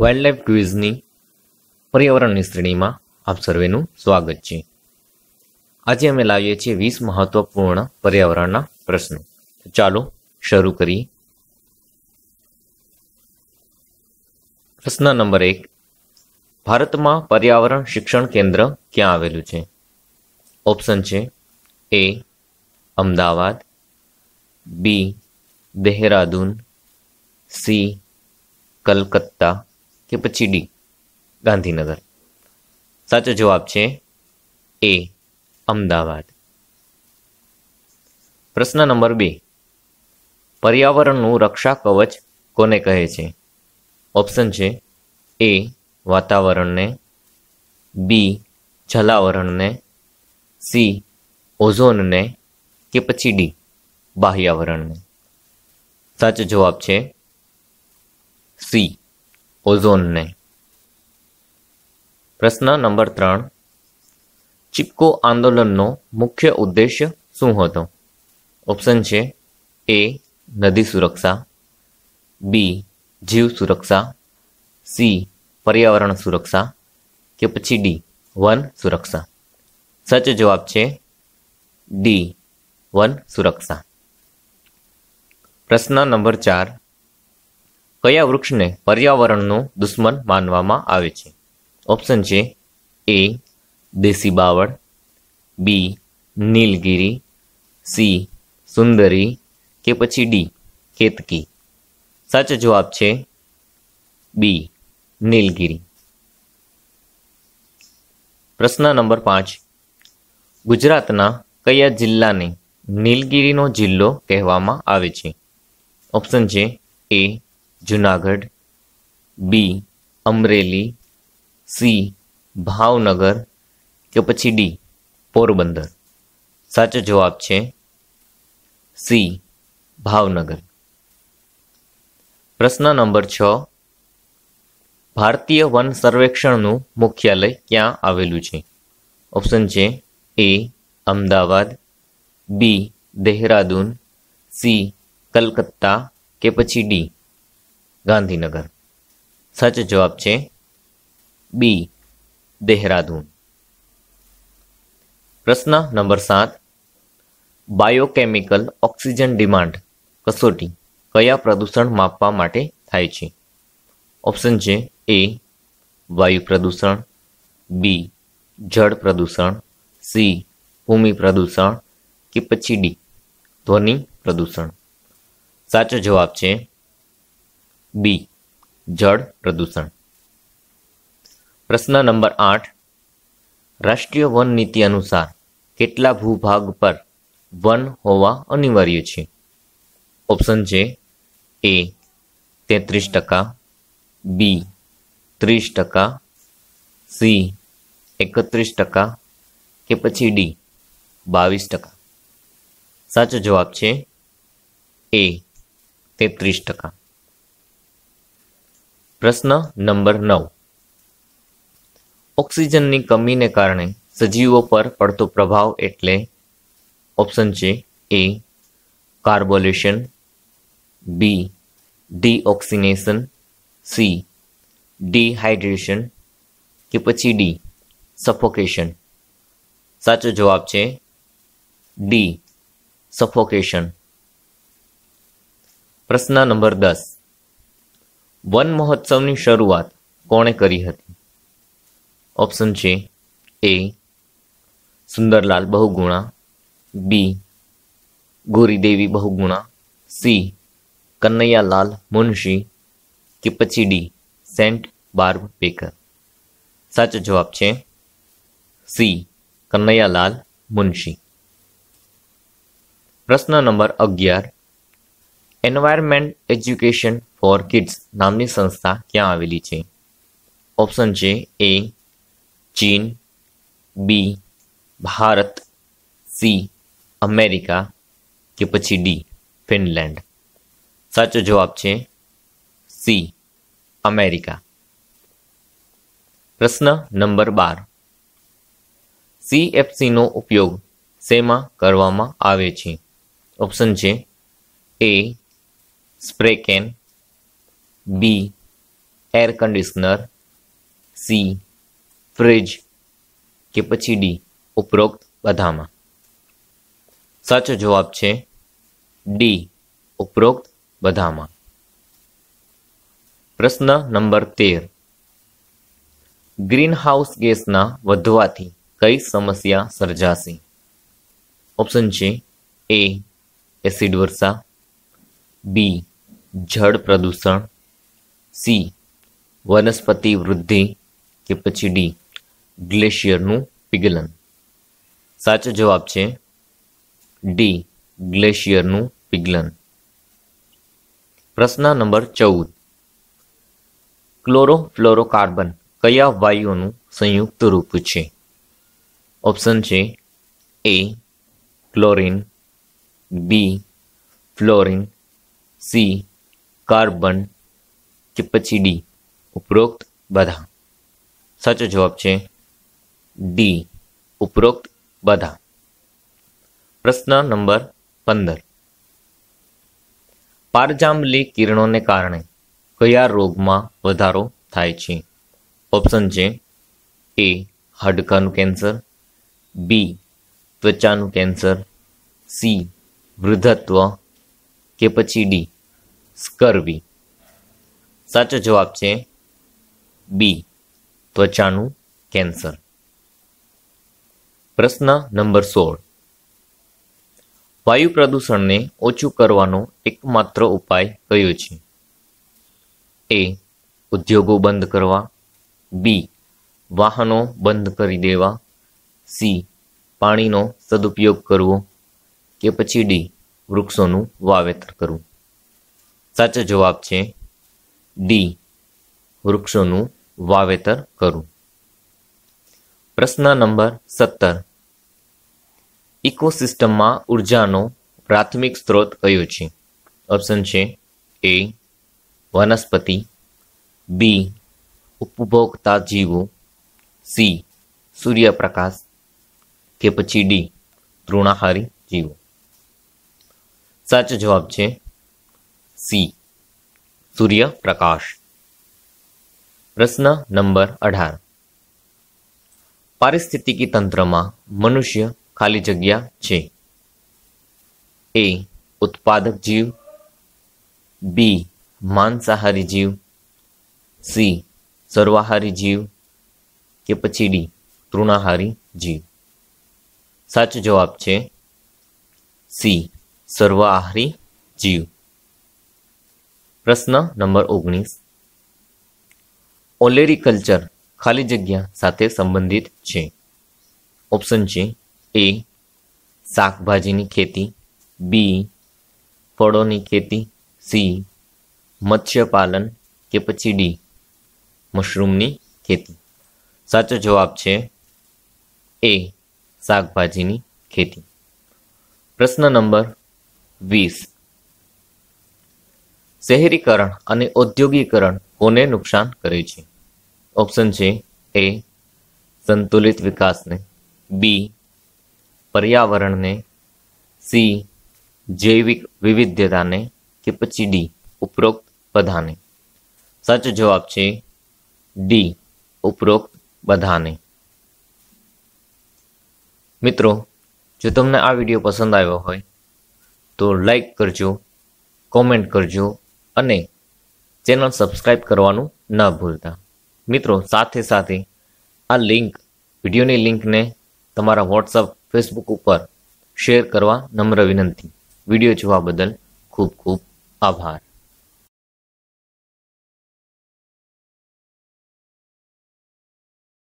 wildlife ક્વિઝની પર્યાવરણની શ્રેણીમાં આપ સર્વેનું સ્વાગત છે આજે અમે લાવીએ છીએ વીસ મહત્વપૂર્ણ પર્યાવરણના પ્રશ્નો ચાલો શરૂ કરીએ પ્રશ્ન નંબર એક ભારતમાં પર્યાવરણ શિક્ષણ કેન્દ્ર ક્યાં આવેલું છે ઓપ્શન છે A Ahmedabad B Dehradun C Calcutta કે પછી ડી ગાંધીનગર સાચો જવાબ છે એ અમદાવાદ પ્રશ્ન નંબર બે પર્યાવરણનું રક્ષા કવચ કોને કહે છે ઓપ્શન છે એ વાતાવરણને બી જલાવરણને સી ઓઝોનને કે પછી ડી બાહ્યાવરણને સાચો જવાબ છે સી ઓઝોનને પ્રશ્ન નંબર ત્રણ ચિપકો આંદોલનનો મુખ્ય ઉદ્દેશ્ય શું હતો ઓપ્શન છે એ નદી સુરક્ષા બી જીવ સુરક્ષા સી પર્યાવરણ સુરક્ષા કે પછી ડી વન સુરક્ષા સાચો જવાબ છે ડી વન સુરક્ષા પ્રશ્ન નંબર ચાર કયા વૃક્ષને પર્યાવરણનું દુશ્મન માનવામાં આવે છે ઓપ્શન છે એ દેશી બાવળ બી નીલગીરી સી સુંદરી કે પછી ડી કેતકી સાચો જવાબ છે બી નીલગીરી પ્રશ્ન નંબર પાંચ ગુજરાતના કયા જિલ્લાને નીલગીરીનો જિલ્લો કહેવામાં આવે છે ઓપ્શન છે A Junagadh B Amreli C Bhavnagar કે પછી ડી પોરબંદર સાચો જવાબ છે સી ભાવનગર પ્રશ્ન નંબર છ ભારતીય વન સર્વેક્ષણનું મુખ્યાલય ક્યાં આવેલું છે ઓપ્શન છે A Ahmedabad B Dehradun C Calcutta કે પછી ડી ગાંધીનગર સાચો જવાબ છે બી દેહરાદૂન પ્રશ્ન નંબર સાત બાયોકેમિકલ ઓક્સિજન ડિમાન્ડ કસોટી કયા પ્રદૂષણ માપવા માટે થાય છે ઓપ્શન છે એ વાયુ પ્રદૂષણ બી જળ પ્રદૂષણ સી ભૂમિ પ્રદૂષણ કે પછી ડી ધ્વનિ પ્રદૂષણ સાચો જવાબ છે બી જળ પ્રદૂષણ પ્રશ્ન નંબર આઠ રાષ્ટ્રીય વન નીતિ અનુસાર કેટલા ભૂભાગ પર વન હોવા અનિવાર્ય છે ઓપ્શન છે એ તેત્રીસ ટકા બી ત્રીસ ટકા સી એકત્રીસ ટકા કે પછી ડી બાવીસ ટકા સાચો જવાબ છે એ તેત્રીસ ટકા પ્રશ્ન નંબર નવ ઓક્સિજનની કમીને કારણે સજીવો પર પડતો પ્રભાવ એટલે ઓપ્શન છે એ કાર્બોલેશન બી ડીઓક્સિનેશન સી ડિહાઇડ્રેશન કે પછી ડી સફોકેશન સાચો જવાબ છે ડી સફોકેશન પ્રશ્ન નંબર દસ વન મહોત્સવની શરૂઆત કોણે કરી હતી ઓપ્શન છે A Sundarlal Bahuguna B Gauri Devi Bahuguna C Kanaiyalal Munshi કે પછી ડી સેન્ટ બાર્બ બેકર સાચો જવાબ છે સી કન્નૈયાલાલ મુનશી પ્રશ્ન નંબર અગિયાર એન્વાયરમેન્ટ એજ્યુકેશન ફોર કિડ્સ નામની સંસ્થા ક્યાં આવેલી છે ઓપ્શન છે એ ચીન બી ભારત સી અમેરિકા કે પછી ડી ફિનલેન્ડ સાચો જવાબ છે સી અમેરિકા પ્રશ્ન નંબર બાર સીએફસીનો ઉપયોગ શેમાં કરવામાં આવે છે ઓપ્શન છે A spray can B air conditioner C fridge કે પછી ડી ઉપરોક્ત બધામાં સાચો જવાબ છે ડી ઉપરોક્ત બધામાં પ્રશ્ન નંબર તેર ગ્રીનહાઉસ ગેસના વધવાથી કઈ સમસ્યા સર્જાશે ઓપ્શન છે એ એસિડ વર્ષા બી જળ પ્રદૂષણ સી વનસ્પતિ વૃદ્ધિ કે પછી ડી ગ્લેશિયરનું પીગલન સાચો જવાબ છે ડી ગ્લેશિયરનું પીગલન પ્રશ્ન નંબર ચૌદ ક્લોરોફ્લોરોકાર્બન કયા વાયુઓનું સંયુક્ત રૂપ છે ઓપ્શન છે A chlorine B fluorine C carbon કે પછી ડી ઉપરોક્ત બધા સાચો જવાબ છે ડી ઉપરોક્ત બધા પ્રશ્ન નંબર પંદર પારજાંબલી કિરણોને કારણે કયા રોગમાં વધારો થાય છે ઓપ્શન છે એ હાડકાનું કેન્સર બી ત્વચાનું કેન્સર સી વૃદ્ધત્વ કે પછી ડી સ્કરવી સાચો જવાબ છે બી ત્વચાનું કેન્સર પ્રશ્ન નંબર સોળ વાયુ પ્રદૂષણને ઓછું કરવાનો એકમાત્ર ઉપાય કયો છે એ ઉદ્યોગો બંધ કરવા બી વાહનો બંધ કરી દેવા સી પાણીનો સદુપયોગ કરવો કે પછી ડી વૃક્ષોનું વાવેતર કરવું સાચો જવાબ છે ડી વૃક્ષોનું વાવેતર કરું પ્રશ્ન નંબર સત્તર ઇકોસિસ્ટમમાં ઉર્જાનો પ્રાથમિક સ્ત્રોત કયો છે ઓપ્શન છે એ વનસ્પતિ બી ઉપભોક્તા જીવો સી સૂર્યપ્રકાશ કે પછી ડી તૃણાહારી જીવો સાચો જવાબ છે सी सूर्य प्रकाश પ્રશ્ન નંબર અઢાર પારિસ્થિતિકી તંત્રમાં મનુષ્ય ખાલી જગ્યા છે એ ઉત્પાદક જીવ બી માંસાહારી જીવ સી સર્વાહારી જીવ કે પછી ડી તૃણાહારી જીવ સાચો જવાબ છે સી સર્વાહારી જીવ પ્રશ્ન નંબર ઓગણીસ ઓલેરીકલ્ચર ખાલી જગ્યા સાથે સંબંધિત છે ઓપ્શન છે એ શાકભાજીની ખેતી બી ફળોની ખેતી સી મત્સ્યપાલન કે પછી ડી મશરૂમની ખેતી સાચો જવાબ છે એ શાકભાજીની ખેતી પ્રશ્ન નંબર વીસ શહેરીકરણ અને ઔદ્યોગિકરણ કોને નુકસાન કરે છે ઓપ્શન છે એ સંતુલિત વિકાસને બી પર્યાવરણને સી જૈવિક વિવિધતાને કે પછી ડી ઉપરોક્ત બધાને સાચો જવાબ છે ડી ઉપરોક્ત બધાને મિત્રો જો તમને આ વિડીયો પસંદ આવ્યો હોય તો લાઈક કરજો કોમેન્ટ કરજો અને ચેનલ સબસ્ક્રાઈબ કરવાનું ન ભૂલતા મિત્રો સાથે સાથે આ લિંક વિડીયોની લિંકને તમારા વોટ્સઅપ ફેસબુક ઉપર શેર કરવા નમ્ર વિનંતી વિડીયો જોવા બદલ ખૂબ ખૂબ આભાર